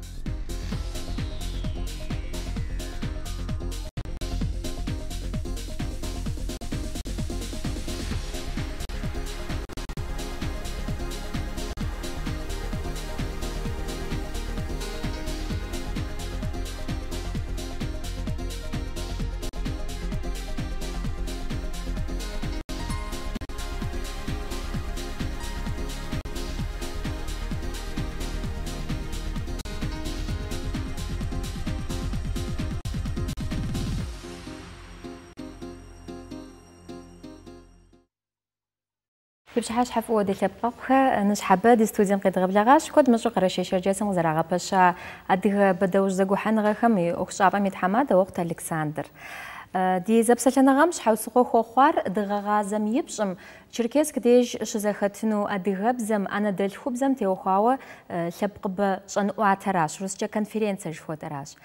Thank you كل شيء حاش حفوة دي لبقخ نش حابة دي ستوديم قد غبلا غاش كود مشو قرشي شرجاس وزرع غباش أدغ بدوش زقو حن غخمي عبا ميت حمادة وقت ألكساندر دي زبسة لنا غامش حاو سقو خو خوار دغا غازم يبشم شركيس كديج شزاختنو أدي غبزم أنا دل بزم تيو خواوا لبق بشان أعتراش روسجا كونفرنسة جفو تراش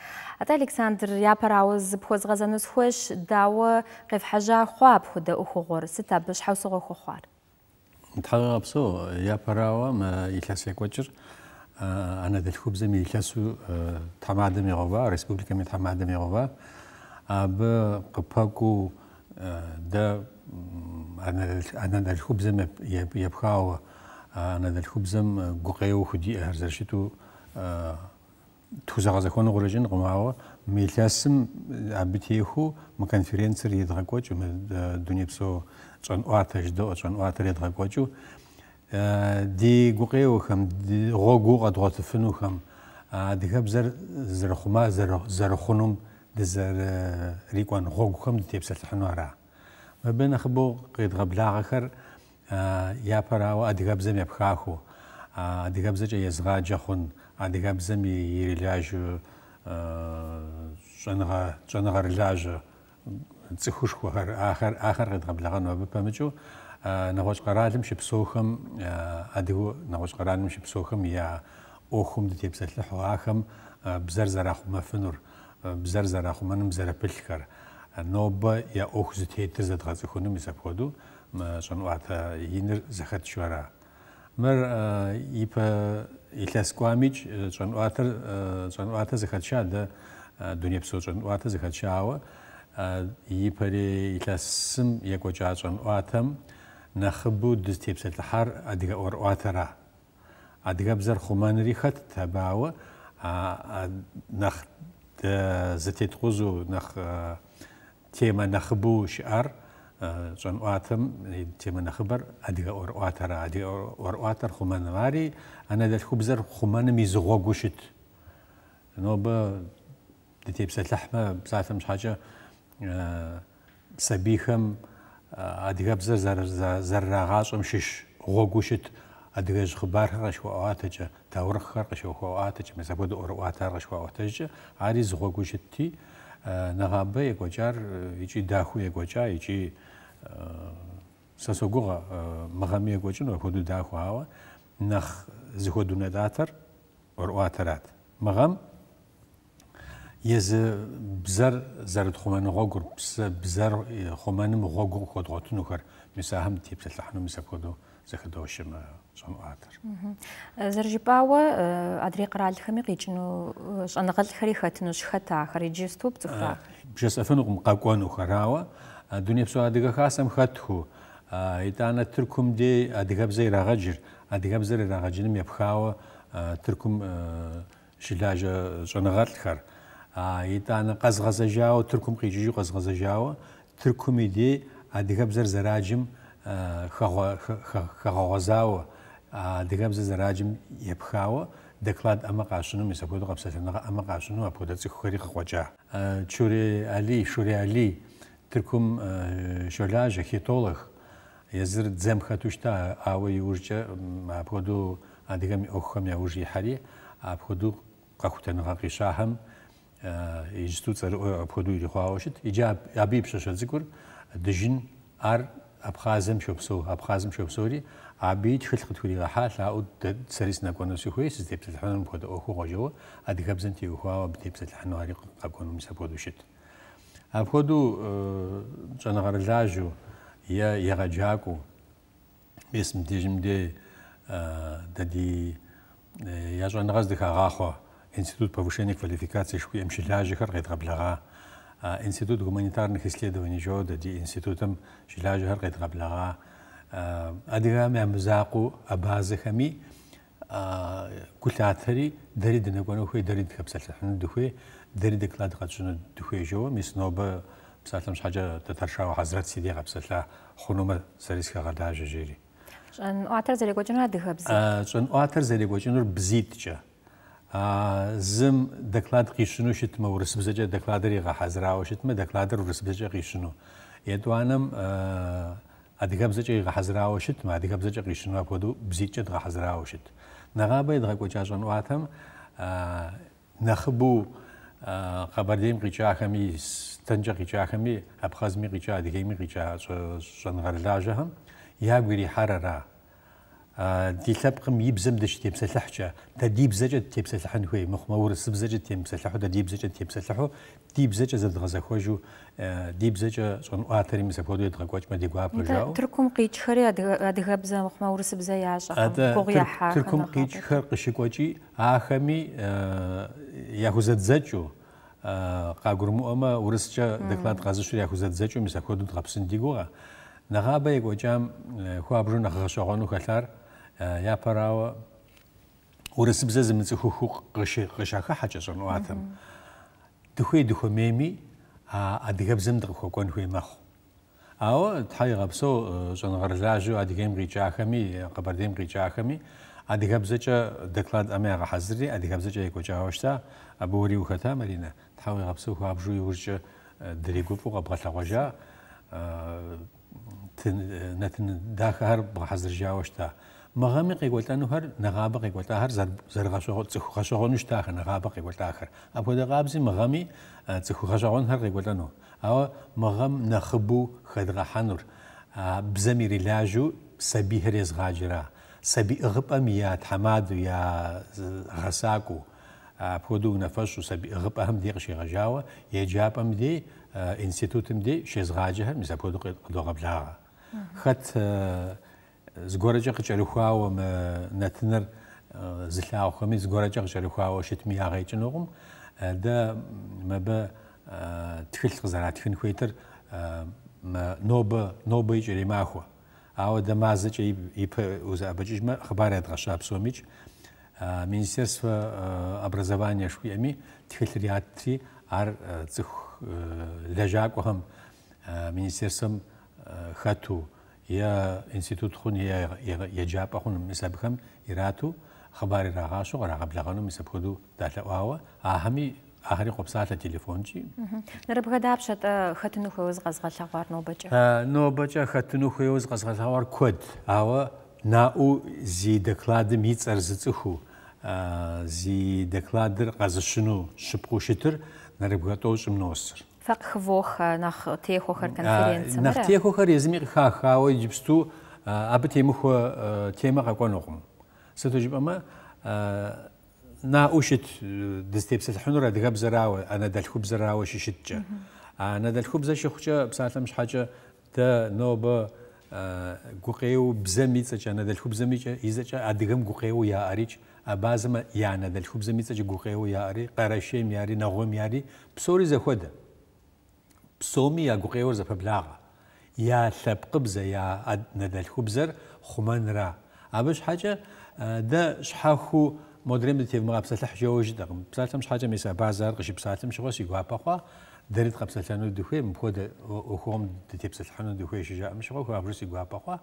أتا ألكساندر يا براوز بخوز غازانوس خوش داو قف حاجة خواب خدا أخو غور ستا بش حاو سقو خو خوار تحقبسو يا براوا ما يكلاس يكوتشر أنا دل خوب زمي يكلاسو تحماد مي غوبا ريسبوبليكا مي تحماد مي غوبا أب قباكو دا أنا أنا دل ذا الخبز يبخاو أنا دل خوب زم قوقيو خدي هرزرشتو توزاغ زكون غرجن قماوا ميلاسم عبتيهو ما كان فرينسر يدغكوش الدنيا بسو چون آتش دو چون چنواتری دغقوچو دی گوقیو خم دی غو گو قدغتفنو خم دی هب زر زر خما زر زر خنم دی زر ریکوان غو گو خم دی تبسل حنوارا و بین خبو قید قبل آخر یا پراو ادی هب زم یبخاخو ادی هب زج یزغاج خن ادی هب زم یریلاج چنگا چنغا ریلاج تسخوش خور آخر آخر قد قبل غنوا ببامجو نواج قرالم شبسوخم أدو نواج قرالم شبسوخم يا أوخم دي بزت لحو آخم بزر زراخو ما فنور بزر زراخو منم زر بلخر نوبة يا أوخ زتيت زد غازخونو مزبخودو شان وعطا ينر زخت شوارا مر يبا يلاسكواميج شان وعطا شان وعطا زخت شاد دنيا بسوشان وعطا زخت شاوه يبري يتلسم يكو جاجون واتم نخبو دز تيبس الحر أدغا أور واترا أدغا بزر خمان ريخت تباو نخ زتيت غزو نخ تيما نخبو شعر جون واتم تيما نخبر أدغا أور واترا أدغا أور واتر خمان واري أنا دل خبزر خمان ميزغو غوشت نوبا دتيبس الحمى بساتم حاجه Э, сабийхэм э, адыгэбзэр зэрырагъащӏэм щыщ гъуэгуу щыт адыгэжь хъыбархэр къэсхуэӏуатэкӏэ, таурыхъхэр къыщохуэӏуатэкӏэ, мис апхуэдэу ӏуэрыӏуатар къэсхуэӏуатэкӏэ, ари згъуэгуу щытти, э, нэгъабэ екӏуэкӏар икӏи дахэу екӏуэкӏа, икӏи сэ согугъэ мыгъэми екӏуэкӏыну апхуэдэу дахэу, ауэ нэхъ зыхуэдунэтӏатэр ӏуэрыӏуатэрат. Мыгъэм يز بزر زرد خمان غوغر بس بزر خمان مغوغر خود غوتن مسا هم تيب تلحنو مسا كودو زخ دوشم شنو آتر زرجي باوا أدري قرال خمي قيجنو شأن غل خري خاتنو شخطا خري جيستو تختا بجس أفنو قم قاقوا مقاقوانو خراوا دنيا بسو أدقا خاسم خاتخو إتانا تركم دي أدقا بزي راغجر أدقا بزي راغجر يبخاوا تركم شلاجة شنغات خر итана къэзгъэзэжауэ Тыркум къикӏыжу къэзгъэзэжауэ Тыркум иди адыгэбзэр зэраджым э, хэгъэгъуэзауэ адыгэбзэр зэраджым епхауэ доклад ӏэмэ къащыну, мис апхуэдэу къэпсэлъэныгъэ ӏэмэ къащыну апхуэдэ цӏыхухэри къыкъуэкӏа. Э, Чури Али, Шури Али, Тыркум э, щолажьэ, хитолог, езыр дзэм хэту щыта, ауэ иужькӏэ апхуэдэу адыгэм и ӏуэхухэм яуж ихьэри, апхуэдэу къэхутэныгъэ къищахьэм Э, институт э, обходу или хуаошит, иджа абиб шашадзикур, дежин ар абхазым шопсо, абхазым шопсори, аби тхылхт хури гаха лауд сарис накона сухой, сиз депсалханам хода оху гожо, адгабзан ти ухуа аб депсалхану ари каконум саподушит. Обходу я Институт повышения квалификации шуи мшила жихар гайтгаблага. Институт гуманитарных исследований жода ди институтом шила жихар гайтгаблага. Адигам ямзаку абазахами кулятари дарид нагону хуй дарид хабсалхан духуй дарид клад гатшуну духуй жо мисноба بساتلم حاجة تترشا وحضرت سيدي غبسلا خنومة سريسكا غدا جيري. شن اواتر زري گوجنور دغبزي. شن اواتر زري گوجنور بزيت جا. زم دەکلات قیشنو شتمە و ڕسبزەجە دەکلادریغا حەزراوە شتمە دەکلادر و ڕسبزەجە قیشنو. یێدوانم ئەدیگە بزەجێغا حەزراوە شتمە دیگە بزەجە قیشنوە کۆ و بزیچێت غا حەزراوە شت. نەغابی دغا کۆچژان واتم نەخبوو خەبەردەیم قیچاخەمی تەنجە قیچاخەمی ئەبخەزمی قیچا دیگەیمی قیچا شەنغەرداژە هەم یا گوێری حەرەرە ديلابقم يبزمدش تيمسلحجة تديبزجة تيمسلحن هوي مخمور سبزجة تيمسلحو تديبزجة تيمسلحو ديبزجة زد غزا خواجو ديبزجة شون آتري مسافودو يدغاقواج ما ديقوا بجاو تركم قيج خري أدغابزا مخمور سبزا يعجا قوغيا حاكا تركم قيج خر قشيقواجي آخمي ياهو زدزجو قاقرمو أما ورسجة دكلات غازشو ياهو زدزجو مسافودو دغابسن ديقوا نغابا يقواجام خوابرو نخغشاغانو خلار япарау урысбзэзмэ цхуху гыши гышаха хачэсон уатам дхуй дхуй меми а адгэбзэм дхуй кон хуй мах ао тайрабсо зон гарзажу адгэм гычахами кабардем гычахами адгэбзэча доклад амэр хазри адгэбзэча кочавашта абори ухата марина тайрабсо хабжу юрч дригу пуга баталажа э тэн нэтэн дахар хазржавашта مغامي قيقولتانو هر نغابة قيقولتا هر زرغشغون تخخشغون نشتاخر نغابة قيقولتا آخر أبو ده غابزي مغامي تخخشغون هر قيقولتانو أو مغام نخبو خدغحانور بزمي لاجو سبي رز غاجرا سبي أغب أميات حمادو يا غساكو بودو نفسو سبي أغب أهم دي غشي غجاوة جاب أم دي انستيتوت أم دي شيز غاجر مثل بودو دو غبلاغا خط згуэрэкӀэ къыкӀэрыхуауэ мы нэтыныр э, зылъагъухэми згуэрэкӀэ къыкӀэрыхуауэ щытми ягъэкӀынукъым. Э, дэ мыбы э, тхылъ къызэратхын хуитыр нобэ нобэ икӀэримахуэ. Ауэ дэ мазэкӀэ и узэӀэбэкӀыжмэ, хъыбар ядгъэща псомкӀ. Министерство образования жыхуиӀэми тхылъыр ятри ар цӀыху лэжьакӀуэхэм министерствэм хэту я институт хун я я джапа хун мисабхам ирату хабари рагашу рагаблагану мисабхуду далаава ахми ахри хопсаата телефончи нарбгадапшат хатну хуйуз газгалагвар нобача нобача хатну хуйуз газгалагвар код ава нау зи доклад мицар зцху зи докладр газашну шипхушитр нарбгатошм носр фахвох нах техохер конференция нах техохер измир ха ха ойжбсту аби темхо э, тема гаконохм сето жибама э, на ушит э, дистепс хунра дигабзрау ана дал хубзрау шишитча ана дал хубза шихча псалам шхача да ноба гуқеу бзамицача ана дал хубзамича изача адигам гуқеу я арич абазма я ана дал хубзамицача гуқеу я ари қарашем я ари нагом я ари псори захода پسۆمی یا گوقێوەرزە پەبلاغە یا لەبق بزە یا نەدەلخ بزەر خومەنرا ئابش حاجە دە شحاخ و مدرم تێمەغا پسەلە حژەوەژ دەقم پساتم حاجە مێسا بازار قشی پساتم شوەسی گواپەخوا دەریت قەپسەلەن و دخێ بۆ خۆم دتێ پسەلحن و دخێشی ژامشەوە کوابروسی گواپەخوا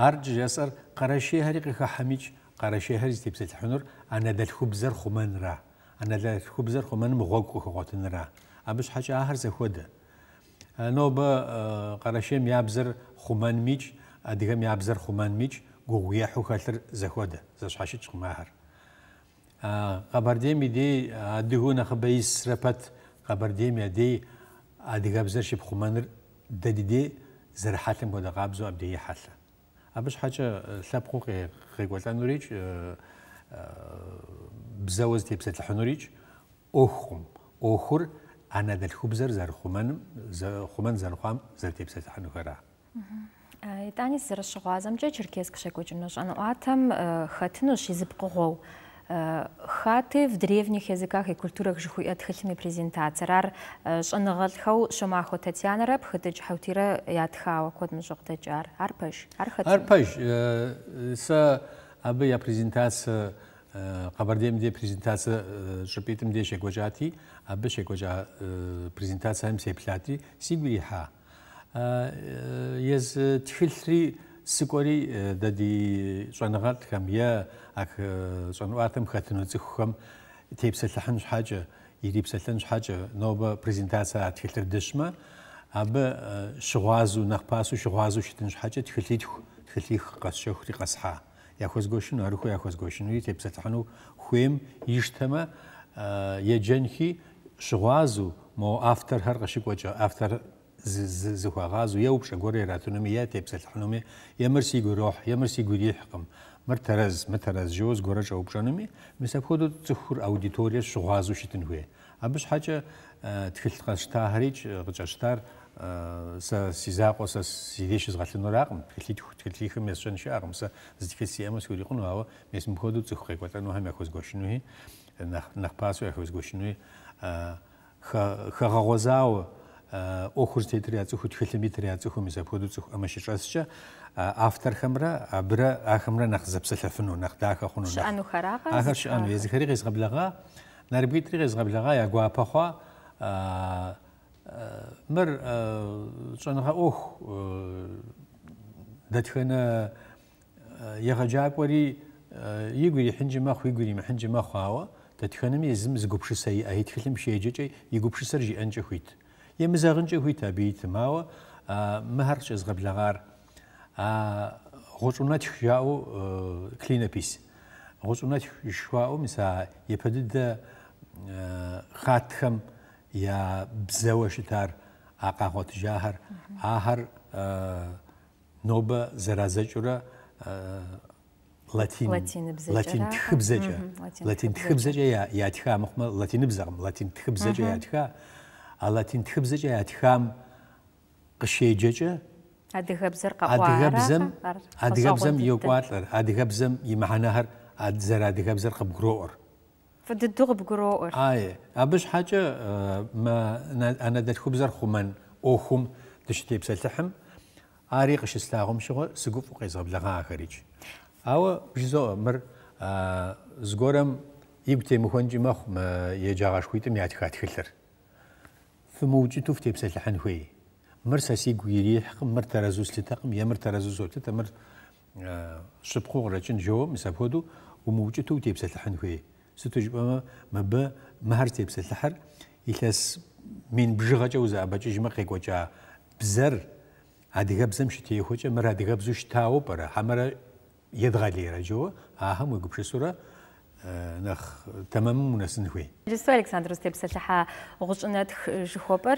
ئارجەسەر قەرەشی هەریقەکە حەمیج قەرەشی هەری تێپسێت حنور ئەە دەلخ بزەر خومەنرا ئەە لە خوبزەر خومەن بۆ غۆک و خۆتنرا ئەبش حەجە هەرزە خۆدە نو به قرشم یابزر خمان میچ ادیگم یابزر خمان میچ گویا حوکلر زخوده زشحشیت خماهر قبردیمی دی ادیگون خبیس رپت قبردیمی دی ادیگم زر شب خمانر ددیدی زر حتم بوده قبضو ابدی حتم ابش حاجه سبقو قیقوتن نوریچ بزوز تبسط الحنوريج أخم أخر Ana del Hubzer zar Human Human zar Huam zar Tepset хаты в древних языках и культурах и قەبەردێمدێ پرزیینتاسە شپیتم دێ شێگۆجاتی ئە بشێک گۆجا پرزیینتاسە هەم سێپلاتی سیگوری ها. یز تفیلری سکۆری دەدی چۆنەغات خەم یە چۆنواتم خەتنۆچ خۆم تێپسە لە حەنج حاجە یریپسە لەنج حاجە نەوە بە پرزیینتاسە تفیلر دشمە ئەبە شغاز و نەخپاس و شغاز و شتنج حاجە تفیلیت خلی قەسشە خوری قەسحا яхозгошин арху яхозгошин и тепсатхану хуем иштама едженхи шгуазу мо автор хар гашик вача автор зихуагазу я упша горе ратунами я тепсатхануми я мерси гурох я мерси гурихкам мар тараз мар тараз жоз горе жаупшанами мисапходу цухур аудитория шгуазу шитин хуе абыш хача тхилхаш тахрич гчаштар са сизақоса сидешиз гатлинораақм тхилхи тхилхи месшан шаақмса зитхиси ямас хуриқну ава мес мходу цухрекват ану хам яхос гошнуи нах нах пасу яхос гошнуи ха харарозао охур тетриа цух тхилмитриа цух миса мходу цух амаши часча автор хамра абра ахамра нах запсалафну нах даха хуну нах ану хараа ахаш ану язхари гызгаблага нарбитри гызгаблага я гуапахва а مر چنها آه، اوه آه، دتخنا آه، يغجاك وري يجري حنج ما خو يجري ما حنج ما خاوا دتخنا مي زم زقبش سي اهيت فيلم شي جي يقبش سرجي انج خويت يا مزاغنج خويت بيت ماوا مهرش از قبل غار غوتونات خياو كلينا بيس غوتونات شواو مسا يبدد خاتخم آه یا بزەوە شتار ئاقاخۆتژا هەر ئا هەر نۆ بە زەرازەجورە لاتین لاتین تخبزەجە لاتین تخبزەجە یا تخا مخمە لاتین بزەم لاتین تخبزەجە یا تخا لاتین تخبزەجە یا فددوغ بقروء آي أبش حاجة ما أنا دل خبزر خمن أو خم تشتي بسلحم أريق شسلاغم شغل سقوف وقيزاب لغا آخريج أو بجزو مر زغورم يبتي مخونجي مخ ما يجاغاش خويتم ياتخات خلر فموجي تفتي بسلحن خوي مر ساسي قويري حق مر ترازوز لتقم يمر ترازوز لتقم مر شبخوغ رجن جو مسابهدو وموجي توتي بسلحن خوي ستجب ما ب مهر تبس الحر يلاس من بجغة جوزة بجي جمقي قوجا بزر هذه قبزة مشتي خوجا مر هذه قبزة شتاو برا حمرة يدغالي رجوا أهم ويقبش سورة آه، نخ تمام منسن خوي جسو الكسندر ستبس الحا غشنا جخوبر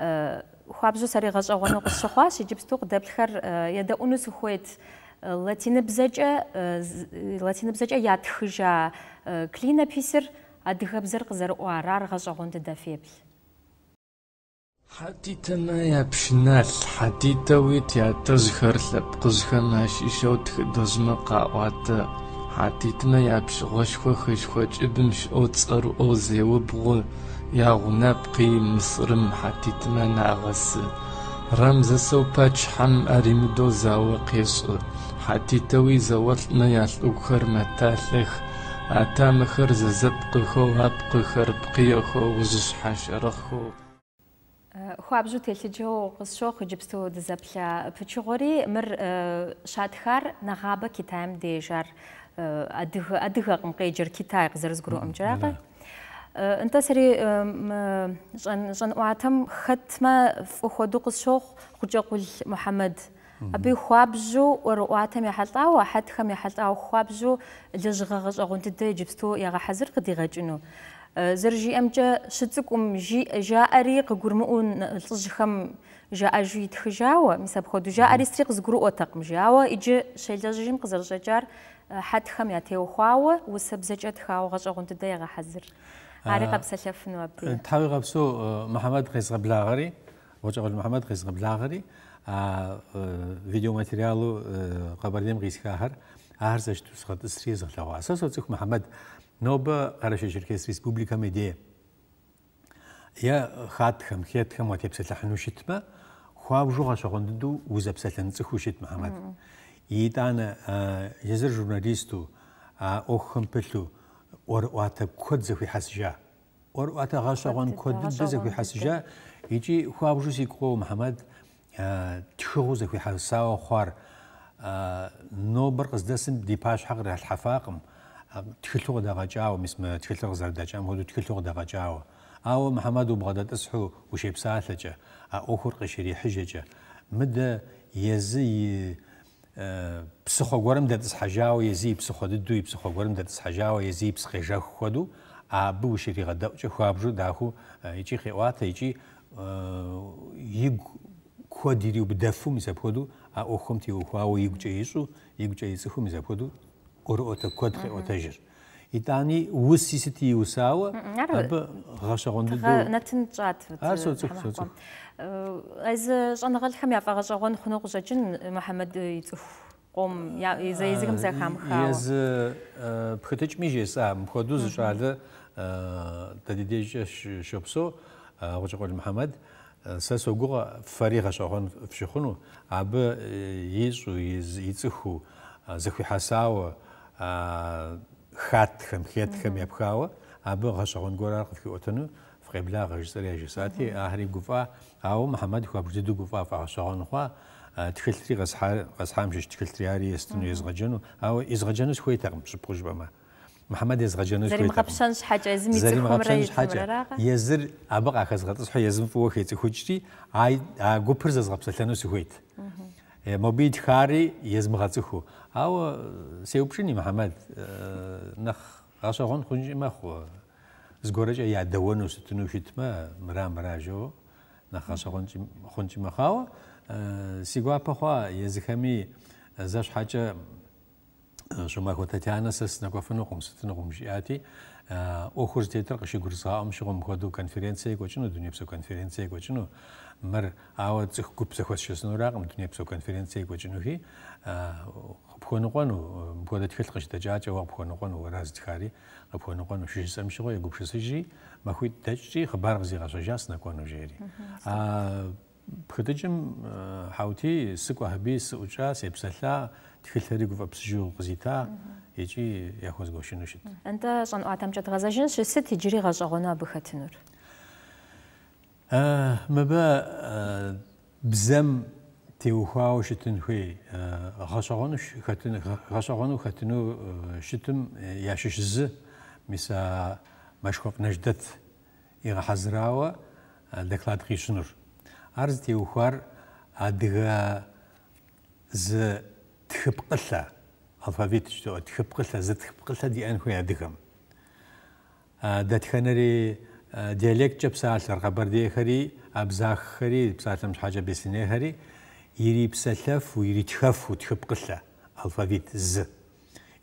آه، خوابجو سري غشا غنو قشخواش يجبستو قدبل خر آه، يدا أنس خويت لاتين بزجة لاتين بزجة يا تخجا клина писер адыгэбзэр къызэрыӏуарэр гъэщӏэгъуэн дыдэфебл. Хьадитэмэ япшынал, хьадитэуи тятэ зыхэр лъэпкъызхэм ащыщэу тхыдызмэ къаӏуатэ. Хьадитэмэ япщыгъэшхо хышхо кӏыбым щыӏэу цӏэрыӏоу зеубгъу, ягъунэп къиимысырым хьадитэмэ нагъэсы. Рэм зэсэу пэч хьэм аримыдэу зауэ къешӏы. Хьадитэуи зэолӏмэ ялӏыгухэр мэталъэх. атамэхэр зэзэпкъэхэу апкъэхэр пкъиӏэхэу узышъхьащэрэхэу. Хуабжу телъыджэу къысщохъу иджыпсту дызэплъа пычыгъори мыр шатхар ادغه Китаем дежар адыгэ адыгэкъым къеджэр Китай къызэрызгурыӏомкӏыракъэ. انت سری جن جن وعتم ختمه في خدوق الشوخ خجقول محمد аби хуабжьу уэрэӏуатэм яхьэлӏауэ ахьэтхэм яхьэлӏауэ хъуабжьу лэжьыгъэ гъэщӏэгъун дыдэ иджыпсту ягъэхьэзыр къыдигъэкӏыну. зэрыжиӏэмкӏэ щыцӏыкӏум жаӏэри къыгурымыӏуу лӏыжьхэм жаӏэжу итхыжауэ, мис апхуэдэу жаӏэри сри къызгурыӏуэтэкъым, жауэ иджы щелэжьыжьым къызэрыщӏэкӏар хьэтхэм ятеухуауэ усэбзэкӏэ тхауэ гъэщӏэгъун дыдэ ягъэхьэзыр. Ари къэпсэлъэфыну абы. Тхьауи къэпсу Мухьэммэд къезгъэблагъэри, гъуэкӏэгъуэл Мухьэммэд къезгъэблагъэри Э, видеоматериалу э, хабардем гисхахар арзаш тусхат срез алава асас оцх мухаммад ноба араш шеркес республика меде я хатхам хетхам вот епсалахну шитма хуав жуга шогонду узапсалан цху шит мухаммад идана э, языр журналисту оххам пэлу ор уата код захи хасжа ор уата гашагон код захи хасжа ичи хуав жуси ко мухаммад تخوز في حسا وخار نوبر قزدسم ديباش حقر الحفاقم تخلوغ دغجاو مسم تخلوغ زردجام هو تخلوغ دغجاو او محمد وبغداد اسحو وشيب سالجه اوخر قشري حججه مد يزي психогорм дэдс хажао ези психодыду и психогорм дэдс хажао ези психежах ходу а быу ширига дауч хуабжу даху ичи хиуата ичи э, иг куэдири убыдэфу мис апхуэдэу а ӏуэхум теухуауэ игукӏэ ищӏу, игукӏэ ицӏыхум мис апхуэдэу ӏуэрыӏуэтэ куэд къеӏуэтэжыр. ИтӀани ус сисыти иусауэ абы гъэщэгъуэндыдэу нэтын тщӀат. Ар соцӀыху соцӀыху. Езы щӀэныгъэлӀхэм яфӀэгъэщӀэгъуэн хъуну къыщӀэкӀын Мухьэмэд ицӀыху къом езым зэхамыхауэ. Езы пхытыкӀми жесӀа мыпхуэдэу зыщӀалэ дадидежкӀэ щопсэу гъущӀыкъуэль Мухьэмэд. ساسو غوغا فريغا شوخون فشخونو عب يزو يزيخو زخي حساو خاتخم خيتخم يبخاو عب غشخون غورا في اوتنو فريبلا ريجيسري ريجيساتي اهري غوفا او محمد خو ابو زيدو غوفا فاشخون خو تخلتري غسحام جش تخلتري اري استنو يزغجنو او يزغجنو خويتغم شبروج بما محمد از غجانوی کویت. زریم غابشانش حاجه از میت خمره. زریم غابشانش حاجه. یه زر آب قاخز غلط است حاجه از مفهوم خیت خودشی. ای گوپرز از غابش تنوس خویت. موبیت خاری یه زم غلط خو. آو سیوپشینی محمد نخ غصهون خونج ما خو. زگورج ای دوونوس تنوشیت ما مرام راجو نخ غصهون خونج ما خو. سیگو آپ خوا یه زخمی زش حاجه شما خۆ تەتیانە سەس نەگۆفنەخۆم ستنەخۆم ژیاتی ئۆخۆش دێتتر قشی گورزا ئەم شغم خۆ دوو کەنفرێنسی گۆچن و دنیا پسە کەنفرێنسی گۆچن و مر ئاوە چخ گوپسە خۆت شێستن و راقم دنیا پسە کەنفرێنسی گۆچنوهی بخۆنقۆن و بۆ دەتکرد قش دەجااتەوە بخۆنقۆن و وەرازدیخاری بخۆنقۆن و شش ئەم شغۆی گوپشسەژی مەخوی دەجی خبار غزی غەشەژاس نەکۆن و ژێری. бхытыкӏым э, хаути сы кӏуахьби, сы ӏукӏа, сепсэлъа, тхылъэри гуфӏэпсыжьыгъу къызита икӏи яхуэзгуэшыну щыт. Антӏэ щӏэныӏуатэмкӏэ дгъэзэжынщ, сыт иджыри гъэщӏэгъуэну абы хэтынур? Э, мыбы э, бзэм теухуауэ щытын хуей гъэщӏэгъуэну хэтын гъэщӏэгъуэну хэтыну щытым миса Наждэт ира доклад Ар зытеухуар адыгэ зы тхыпкъылъэ алфавит щтыӏэ тхыпкъылъэ зы диалект тхыпкъылъэ диӏэн хуей адыгэм. Дэтхэнэри диалекткӏэ псалъэр, къэбэрдейхэри, абзаххэри, псалъэм щхьэкӏэ бесынейхэри ирипсэлъэфу, иритхэфу тхыпкъылъэ алфавит зы.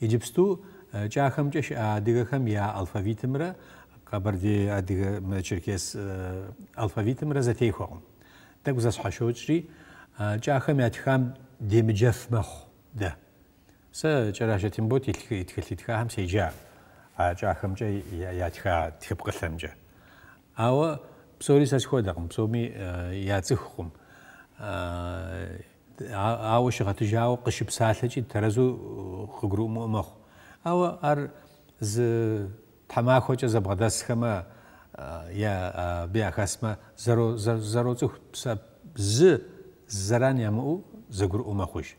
Иджыпсту кӏахэмкӏэ щыӏэ адыгэхэм я алфавитымрэ къэбэрдей адыгэ черкес алфавитымрэ зэтехуэкъым. Так узас хашоочри жаахэм ятхам демжэф мах да. Сэ жарашэтим бот илх итгэл идэх хам сэжа. А жаахэм жа ятха тхипгэлэмжэ. Ава псорис ашходагм псоми яцэххум. А ава шигатжао кышпсалэчи таразу хгру мах. Ава ар з тамахоча забгадасхэма я биахасма зарозух з заран яму загур умахуш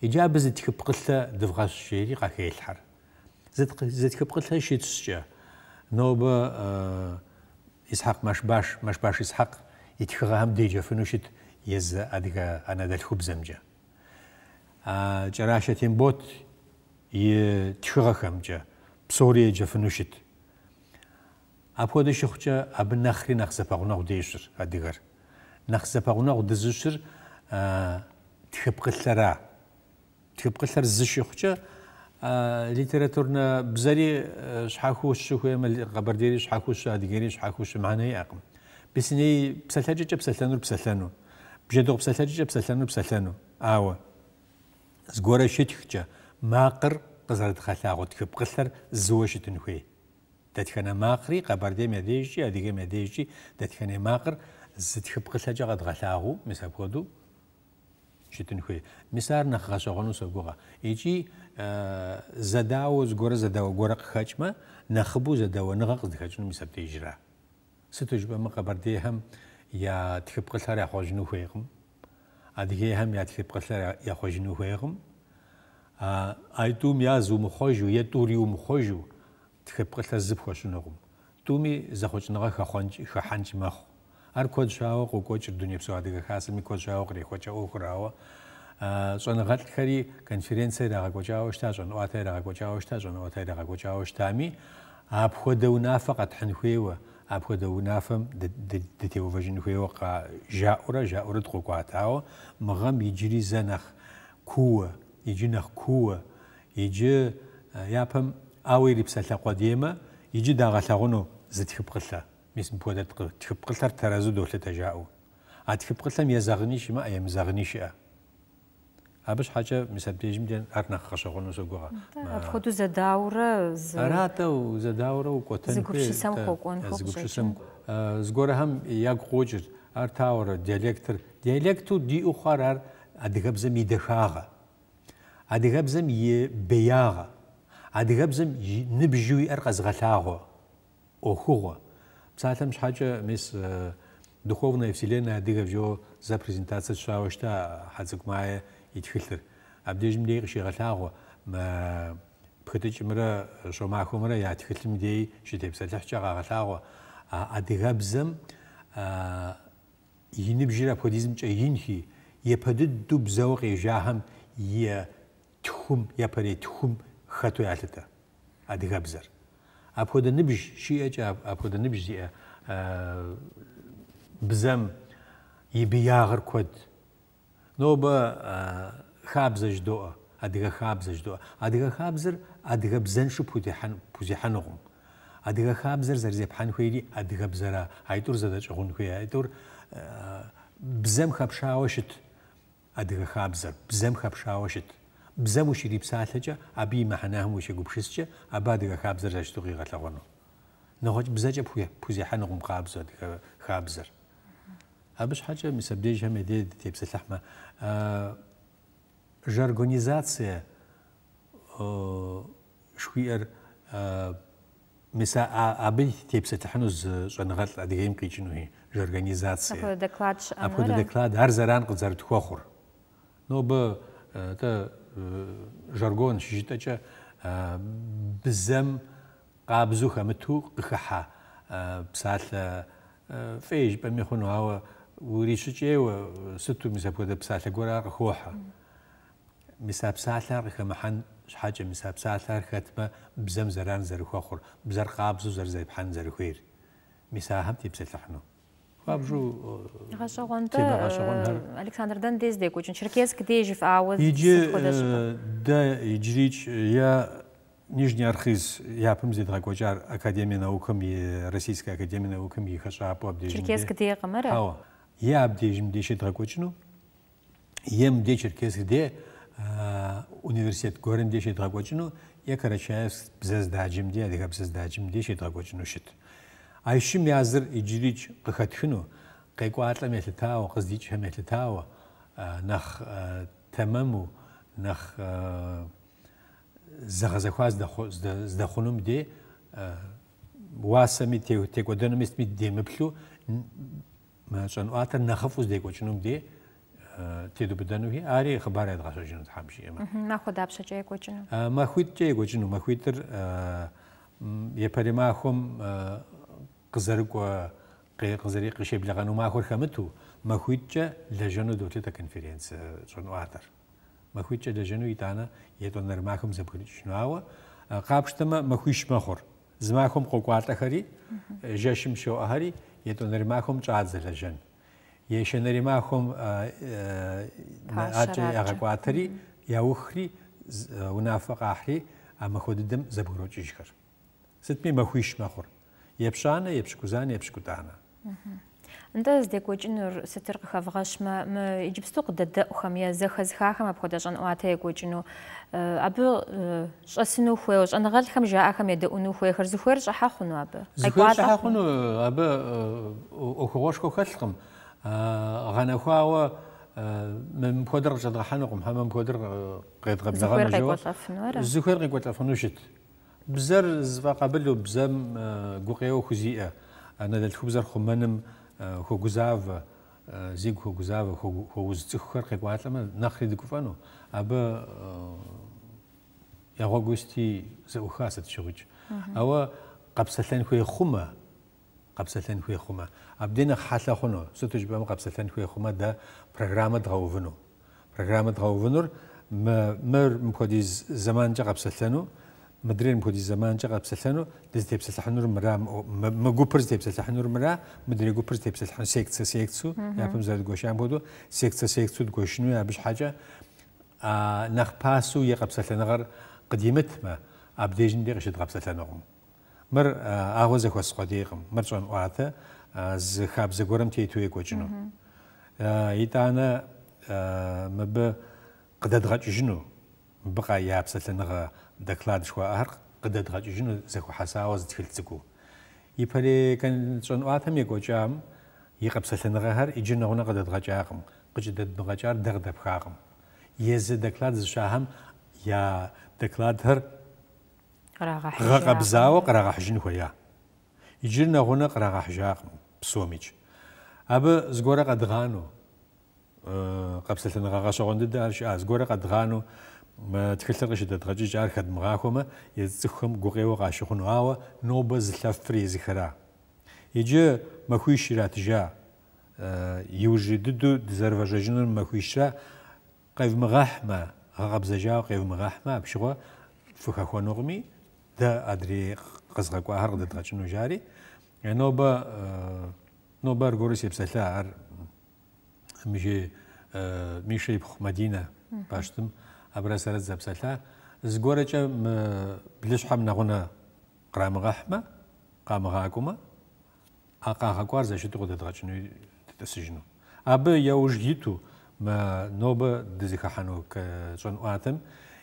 ижа биз тихпқилла дивгаш шери гахелхар зит зит хпқилла шитсча ноба исхақ машбаш машбаш исхақ итхига хам дежа фунушит ез адига анадал хубзамжа а чарашатин бот е тихига хамжа псория жафунушит апходы шохча абнахри нахсапагунаг дэшэр адигар нахсапагунаг дэзэшэр тхэпгэллара тхэпгэллар зэшихча литературна бзари э, шхахуш шухэмэл габардери шхахуш адигери шхахуш маанай акъым бисни псалхаджа псалханур псалхану бжедо псалхаджа псалханур псалхану аава згора шитхча маакъыр къызардхалагъут тхэпгэллар зуэшитэнхуэй دەتکەنە ماقری قەبەردێ مێدێژی ئەدیگە مێدێژی دەتکەنێ ماقر زتخ بقلەجە قەدغەلاغ و مسەکۆ و شتن خوێ میسار نەخەشەغن و سەگوغا هیچی زداو و زگۆرە زەداوە گۆرە خەچمە نەخبوو زەدەوە نەغەق دکەچن و میسەبتەی ژرا ستوش بەمە قەبەردێ هەم یا تخ بقلەر یاخۆژن و خوێقم ئەدیگەی هەم یا تخ بقلەر یاخۆژن و خوێقم ئایتوم یا زوو مخۆش و یە تووری و مخۆش و тхэпкъылъэ зыпхуэщӏынукъым. ТӀуми зэхъуэкӀыныгъэ хэхъуэнкӀ, хэхьэнкӀ мэхъу. Ар куэд щауэ къокӀуэкӀыр дунейпсо адыгэ хасэми куэд щауэ кърехъуэкӀа Ӏуэхурауэ щӀэныгъэлӀхэри конференцэ ирагъэкӀуэкӀауэ щыта, щӀэныӀуатэ ирагъэкӀуэкӀауэ щыта, щӀэныӀуатэ ирагъэкӀуэкӀауэ щытами, апхуэдэ унафэ къэтхьын хуейуэ, апхуэдэ унафэм дытеувэжын хуейуэ къа жаӀуэрэ жаӀуэрэ дыкъокӀуатауэ мы гъэм иджыри зэ нэхъ куууэ, иджы нэхъ куууэ, иджы япэм ავირიფსა ლაყვადიემა იჯი დაღალაღონო ზეთხიფხლა მის მფუადეთ ყ თხიფხლთა თარაზუ დოლეთაჟაუ ა თხიფხლა მიაზაღნიში მა აი მზაღნიშია აბეშ ხაჭა მისაბდეჟიმ დენ არნახ ხაშაღონო ზოგორა აფხოდუ ზა დაურა ზ რატო ზა დაურა უკოთენ ზი გუშისამ ხოკონ ხოკ ზგუშისამ ზგორაჰამ იაგ ხოჯი არ თაურა დიალექტრ დიალექტუ დი უხარარ ადიგაბზე მიდეხაღა ადიგაბზე მიე ბეიაღა Адыгэбзэм ныбжьу иӀэр къэзгъэлъагъуэ, Ӏуэхугъуэ. Псалъэм щхьэкӀэ мис э, духовная вселенная адыгэбзэу зэ презентацэ щауэ щыта Хьэцӏыкӏумае и тхылъыр. Абдежым дей къыщигъэлъагъуэ пхытӏыкӏымрэ щӏомахуэмрэ я тхылъым дей щытепсэлъыхькӏэ къагъэлъагъуэ. А адыгэбзэм и ныбжьыр апхуэдизмкӏэ инхи, япэ дыдэу бзэуэ къежахэм и тхум, япэрей тхум ხათვე ათეთა ადიგაბზარ აფოდა ნიბი შიეჭა აფოდა ნიბი ზია აა ბზემ იბიაღრ ქოთ ნობა ხაბზეჯ დო ადიგა ხაბზეჯ დო ადიგა ხაბზერ ადიგა ბზენ შუ ფუდი ჰან ფუზი ჰანუღუმ ადიგა ხაბზერ ზერზე ფან ხვიდი ადიგა ბზარა აიტურ ზადა ჭუნ ხვი აიტურ ბზემ ხაბშაოშით ადიგა ხაბზერ ბზემ ხაბშაოშით بزەموشی دی بساتەجە ئابی مەحەنا هەمووشێک و پشستە ئابا دەگە خابزەر شتوقی غەتەغەنەوە نەهۆج بزەجە پوە پوزیحە نەغم خابزە دەکە خابزەر هەبش حەجە میسەبدێژ هەمێ دێ تێبسە لەحمە ژەرگۆنیزاتسێ شوێر مثلا أبي تيبس تحنز جنغات الأديم كي جنوه جورجانيزات أكو دكلاد أكو دكلاد هر زران قد زرت خوخر نو ب تا ژارگۆن شژتەچە بزەم قابزوو خەمت و قخەحا پسات لە فێش بەمی خونەوە وریشچێوە ست و میسە پۆدە پساتە گۆرا ڕخۆحە میساب محن حاجة مساب میساب ساتلار خەتمە بزم زران زەرخوا خوڕ بزر قابز و زەرزەی پان زەرخێر مساهم تيبسل لحنو Абжу гашагонда э, э, Александрдан дездек үчүн Черкесск дежев ауыз Иде э, да иджрич я Нижний Архиз, я помню, так Академия наук и Российская Академия наук и хаша по обдежим. Черкесск де камера? Ау. Я обдежим де ще так Ем де Черкесск де университет горем де ще я Карачаев бзаздажим де, адыга бзаздажим де ще так вот, Айшым языр иджырич къыхэтхыну, къекӀуалӀэм елъытауэ, къыздичхэм елъытауэ, э, нэхъ э, тэмэму, нэхъ э, зэгъэзэхуа здэхъунум де уасэми текӀуэдэнуми сытми демыплъу щӀэнӀуатэр нэхъыфӀу здекӀуэкӀынум де тедубыдэнуи ари хъыбар ядгъэщӀэкӀыну Тхьэм жиӀэмэ. МахуэдапщэкӀэ екӀуэкӀыну? МахуитӀкӀэ екӀуэкӀыну. МахуитӀыр епэрей махуэм قزرق و قزري قشيب لغانو ما خور خمتو ما خويتجا لجنو دوتي تا كنفرينس شنو آتر ما خويتجا لجنو يتانا يتو نرماكم زبكن شنو آوا قابشتما ما خويش اه، ما خور زماكم قوقوات اخري اه، جشم شو أخري يتو نرماكم تعز لجن يشنري ماكم ناتي اه، اغاكواتري يا وخري ونافق احري اما خود دم زبروچ يشكر ستمي ما خويش ما خور епшана епшкузан епшкутана Анда зде кочинур сетер мы египсто кдада ухам я захазхахам апходажан уате кочину э, абы шасину э, хуеш анагалхам жаахам я деуну хуехер зухер жахахуну абы зухер жахахуну абы охорошко халхам غنخوا من بودر جدرحانو قم هم بودر قيد غبزغان جوا بزر زفا قبل بزم قوقيو آه، خزيئة أنا ذا الخبزر خمانم خو قزاف آه، زيق خو قزاف آه، خو وزتخر قيقوات لما نخري دكوفانو أبا يا غوغوستي زوخاسة شغج أو قبسلان خوي خمة قبسلان خوي خمة أبدينا حالا خنو ستوج بام قبسلان خوي خمة دا برنامج غوفنو برنامج غوفنور ما مر مخدي زمان جا قبسلانو مدرين بودي زمان جا بسلحنو دز تيب سلحنور مرا ما جوبرز تيب سلحنور مرا مدري جوبرز تيب سلحن سيكتس سيكتسو يا بم زاد جوش عم بودو سيكتس سيكتسو جوشنو يا بش حاجة آه نخ باسو يا قبسة لنغر قديمت ما أبديجن دي غشت قبسة لنغم مر آه، آغوز أخوة سقديقم مر جون وعثة از آه، خاب زگورم تی توی کوچنو ایت آه، آنا مب قدرت جنو بقى يابسة لنغا دەکلات شووە هەر قدەدغاجیژن و زەخ حەساوە زتفیلتکو. یپەرێکەن چۆن واتەم یەکۆچام یی قەپسەلەنەغە هەر ئیجنەوەە قدەدغاجاقم قچ دەدبغەجار یه زد دکلاد زش هم یا دەکلات هەر قەبزاوە قرعه خۆیە. یجر نەغۆە اب از ئەبە زگۆرە قەدغان و هر شوند دارش از قەدغان و تخلق شدت غادي جار خد غاكوما يزخم غوغيو غاشخون غاوا نوبا لفري زخرا يجي ما خويش را تجا يوجد دو دزرفا جاجنون ما خويش را قيف مغاحما غاب زجا قيف مغاحما بشغوا فخا خو نغمي دا ادري قزغا كو هرد تغاجنو جاري نوبا نوبا غورسي بسلا مجي مشي بخ مدينه باشتم أبرا سرت زبسلها زغورة بلش حمنا غنا قرامغا حما قامغا أكوما أقاها كوار زاشي تغو تدغاتشنو تسجنو أبا يوش جيتو ما نوبا دزيخا حانو كشون واتم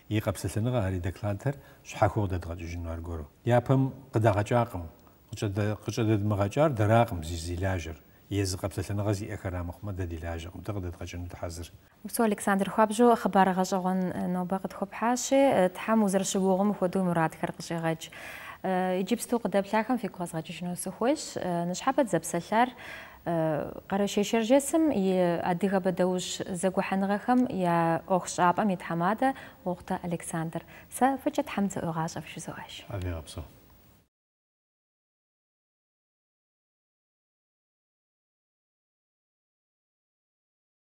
يقبسلنغا غاري دكلاتر شحاكو تدغاتشنو أرغورو يابم قداغا جاقم قشد مغاجار دراقم زي زيلاجر يزغب غزي أكرا محمد دي لاجة متغدد غجن متحزر مسو الكسندر خوابجو خبار غجغن نوبغد خوب حاشي أه، تحام وزر شبوغم خدو مراد خرقشي غج أه، يجيب سوق دبلاكم في كواز غجي شنو سخوش أه، نشحبت زبسلار قرشي شير جسم يأديها بدوش زقو حنغخم يا أخش شعب أميت حمادة وقت ألكسندر سفجت حمزة أغاشة في شزوهاش أبي أبصر